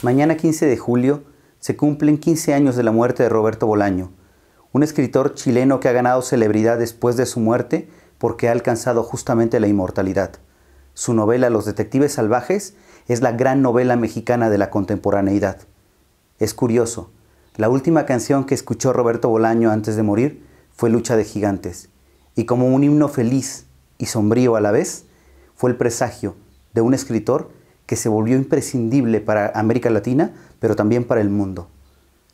Mañana 15 de julio se cumplen 15 años de la muerte de Roberto Bolaño, un escritor chileno que ha ganado celebridad después de su muerte porque ha alcanzado justamente la inmortalidad. Su novela Los Detectives Salvajes es la gran novela mexicana de la contemporaneidad. Es curioso, la última canción que escuchó Roberto Bolaño antes de morir fue Lucha de Gigantes, y como un himno feliz y sombrío a la vez, fue el presagio de un escritor que se volvió imprescindible para América Latina, pero también para el mundo.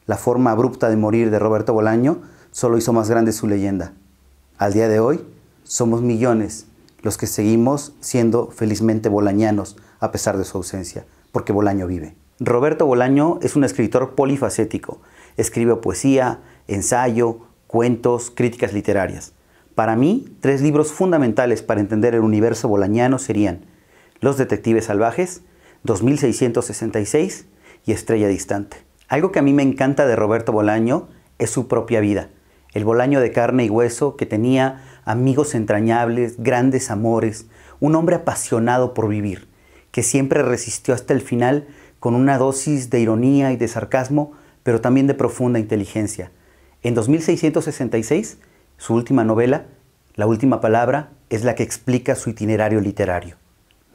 La forma abrupta de morir de Roberto Bolaño solo hizo más grande su leyenda. Al día de hoy, somos millones los que seguimos siendo felizmente bolañanos a pesar de su ausencia, porque Bolaño vive. Roberto Bolaño es un escritor polifacético. Escribe poesía, ensayo, cuentos, críticas literarias. Para mí, tres libros fundamentales para entender el universo bolañano serían los Detectives Salvajes, 2666 y Estrella Distante. Algo que a mí me encanta de Roberto Bolaño es su propia vida. El Bolaño de carne y hueso que tenía amigos entrañables, grandes amores, un hombre apasionado por vivir, que siempre resistió hasta el final con una dosis de ironía y de sarcasmo, pero también de profunda inteligencia. En 2666, su última novela, La Última Palabra, es la que explica su itinerario literario.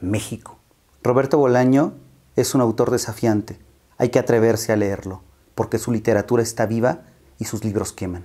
México. Roberto Bolaño es un autor desafiante. Hay que atreverse a leerlo, porque su literatura está viva y sus libros queman.